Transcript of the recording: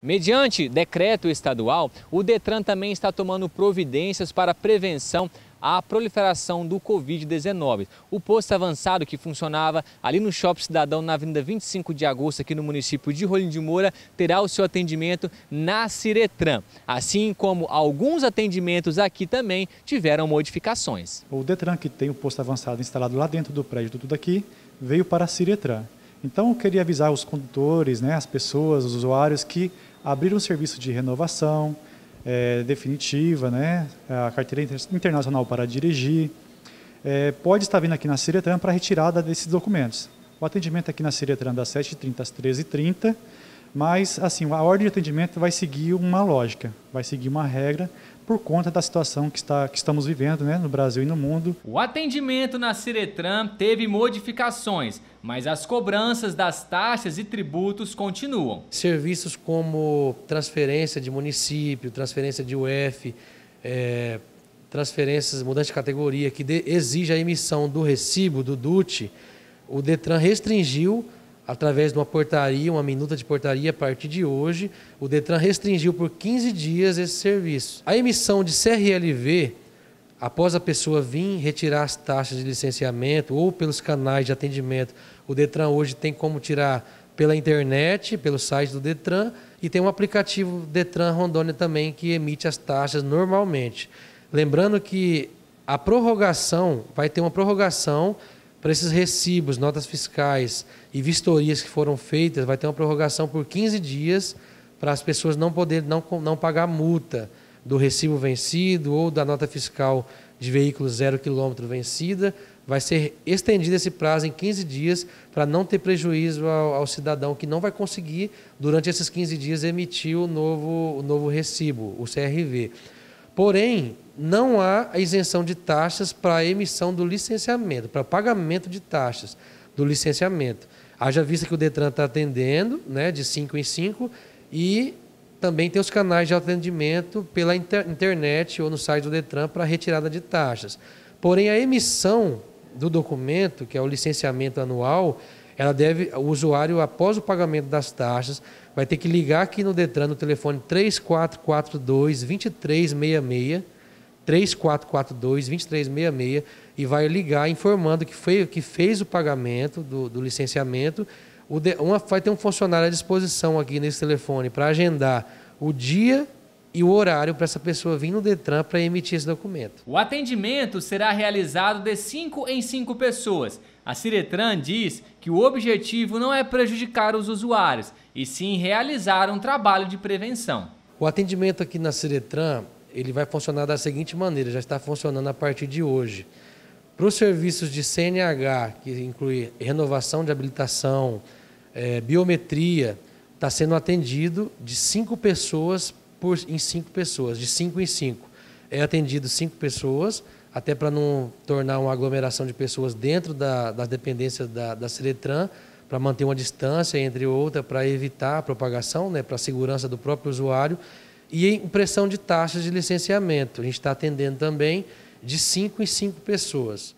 Mediante decreto estadual, o Detran também está tomando providências para prevenção à proliferação do Covid-19. O posto avançado que funcionava ali no Shopping Cidadão, na Avenida 25 de Agosto, aqui no município de Rolim de Moura, terá o seu atendimento na Ciretran, assim como alguns atendimentos aqui também tiveram modificações. O Detran, que tem o posto avançado instalado lá dentro do prédio, tudo aqui, veio para a Ciretran. Então, eu queria avisar os condutores, né, as pessoas, os usuários, que abrir um serviço de renovação é, definitiva, né? a carteira internacional para dirigir, é, pode estar vindo aqui na Ciretran para retirada desses documentos. O atendimento aqui na Ciretran das 7h30 às 13h30, mas, assim, a ordem de atendimento vai seguir uma lógica, vai seguir uma regra por conta da situação que, está, que estamos vivendo né, no Brasil e no mundo. O atendimento na Ciretran teve modificações, mas as cobranças das taxas e tributos continuam. Serviços como transferência de município, transferência de UF, é, transferências, mudança de categoria, que de, exige a emissão do recibo, do DUT, o DETRAN restringiu através de uma portaria, uma minuta de portaria, a partir de hoje, o Detran restringiu por 15 dias esse serviço. A emissão de CRLV, após a pessoa vir retirar as taxas de licenciamento ou pelos canais de atendimento, o Detran hoje tem como tirar pela internet, pelo site do Detran e tem um aplicativo Detran Rondônia também que emite as taxas normalmente. Lembrando que a prorrogação vai ter uma prorrogação para esses recibos, notas fiscais e vistorias que foram feitas, vai ter uma prorrogação por 15 dias para as pessoas não poderem não, não pagar multa do recibo vencido ou da nota fiscal de veículo zero quilômetro vencida. Vai ser estendido esse prazo em 15 dias para não ter prejuízo ao, ao, cidadão que não vai conseguir, durante esses 15 dias, emitir o novo, o novo recibo, o CRV. Porém, não há a isenção de taxas para a emissão do licenciamento, para pagamento de taxas do licenciamento. Haja vista que o Detran está atendendo, né, de 5 em 5, e também tem os canais de atendimento pela inter internet ou no site do Detran para retirada de taxas. Porém, a emissão do documento, que é o licenciamento anual, ela deve, o usuário, após o pagamento das taxas, vai ter que ligar aqui no Detran, no telefone 3442-2366, 3442-2366, e vai ligar informando que, foi, que fez o pagamento do, do licenciamento. uma, vai ter um funcionário à disposição aqui nesse telefone para agendar o dia e o horário para essa pessoa vir no Detran para emitir esse documento. O atendimento será realizado de 5 em 5 pessoas. A Ciretran diz que o objetivo não é prejudicar os usuários, e sim realizar um trabalho de prevenção. O atendimento aqui na Ciretran, ele vai funcionar da seguinte maneira, já está funcionando a partir de hoje. Para os serviços de CNH, que inclui renovação de habilitação, é, biometria, está sendo atendido de 5 pessoas por, em cinco pessoas, de cinco em cinco. É atendido cinco pessoas, até para não tornar uma aglomeração de pessoas dentro da, das dependências da, da Seletran, para manter uma distância entre outra, para evitar a propagação, né, para a segurança do próprio usuário, e impressão de taxas de licenciamento. A gente está atendendo também de cinco em cinco pessoas.